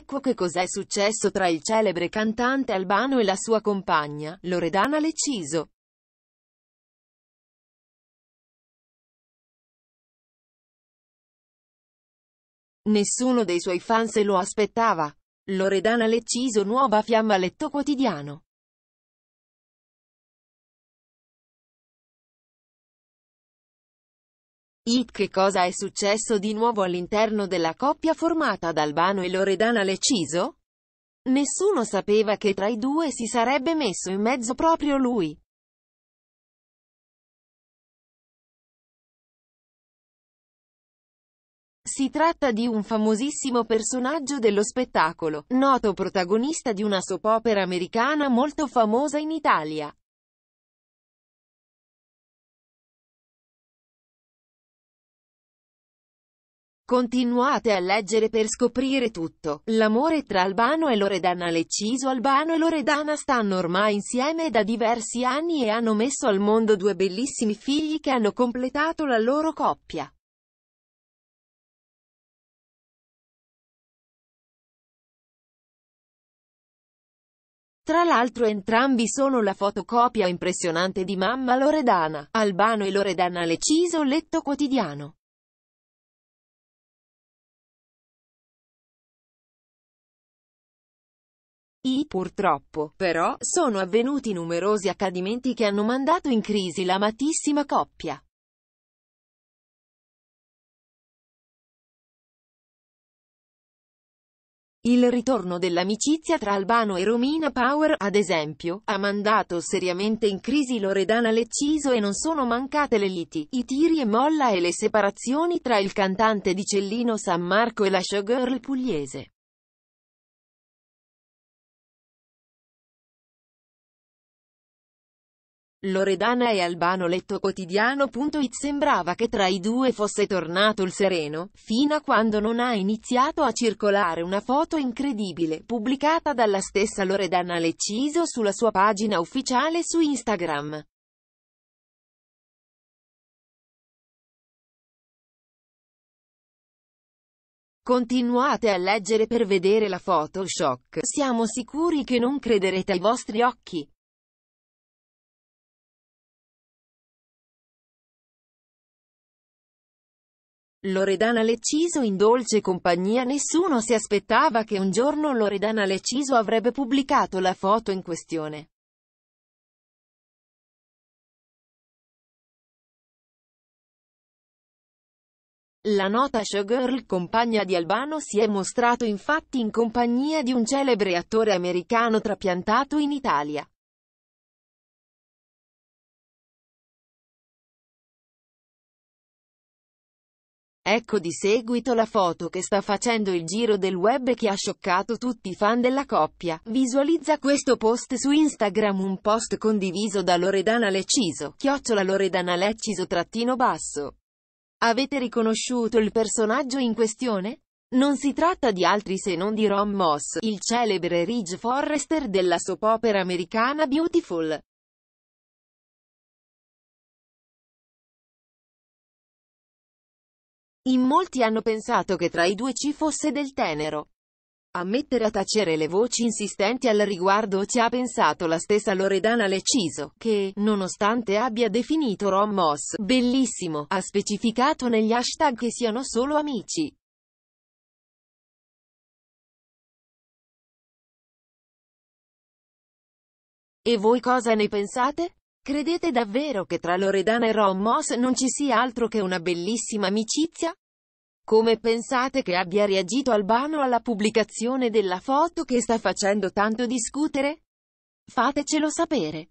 Ecco che cos'è successo tra il celebre cantante albano e la sua compagna, Loredana Leciso. Nessuno dei suoi fans lo aspettava. Loredana Leciso nuova fiamma letto quotidiano. It che cosa è successo di nuovo all'interno della coppia formata da Albano e Loredana Leciso? Nessuno sapeva che tra i due si sarebbe messo in mezzo proprio lui. Si tratta di un famosissimo personaggio dello spettacolo, noto protagonista di una soap opera americana molto famosa in Italia. Continuate a leggere per scoprire tutto. L'amore tra Albano e Loredana Lecciso Albano e Loredana stanno ormai insieme da diversi anni e hanno messo al mondo due bellissimi figli che hanno completato la loro coppia. Tra l'altro entrambi sono la fotocopia impressionante di mamma Loredana, Albano e Loredana Lecciso Letto Quotidiano. I purtroppo, però, sono avvenuti numerosi accadimenti che hanno mandato in crisi l'amatissima coppia. Il ritorno dell'amicizia tra Albano e Romina Power, ad esempio, ha mandato seriamente in crisi Loredana Lecciso e non sono mancate le liti, i tiri e molla e le separazioni tra il cantante di Cellino San Marco e la showgirl pugliese. Loredana e Albano letto quotidiano.it sembrava che tra i due fosse tornato il sereno, fino a quando non ha iniziato a circolare una foto incredibile, pubblicata dalla stessa Loredana Lecciso sulla sua pagina ufficiale su Instagram. Continuate a leggere per vedere la foto shock, siamo sicuri che non crederete ai vostri occhi. Loredana Leciso in dolce compagnia Nessuno si aspettava che un giorno Loredana Leciso avrebbe pubblicato la foto in questione. La nota showgirl compagna di Albano si è mostrato infatti in compagnia di un celebre attore americano trapiantato in Italia. Ecco di seguito la foto che sta facendo il giro del web e che ha scioccato tutti i fan della coppia. Visualizza questo post su Instagram un post condiviso da Loredana Lecciso, chiocciola Loredana Lecciso trattino basso. Avete riconosciuto il personaggio in questione? Non si tratta di altri se non di Ron Moss, il celebre Ridge Forrester della soap opera americana Beautiful. In molti hanno pensato che tra i due ci fosse del tenero. A mettere a tacere le voci insistenti al riguardo ci ha pensato la stessa Loredana Leciso, che, nonostante abbia definito Rom Moss bellissimo, ha specificato negli hashtag che siano solo amici. E voi cosa ne pensate? Credete davvero che tra Loredana e Ron Moss non ci sia altro che una bellissima amicizia? Come pensate che abbia reagito Albano alla pubblicazione della foto che sta facendo tanto discutere? Fatecelo sapere.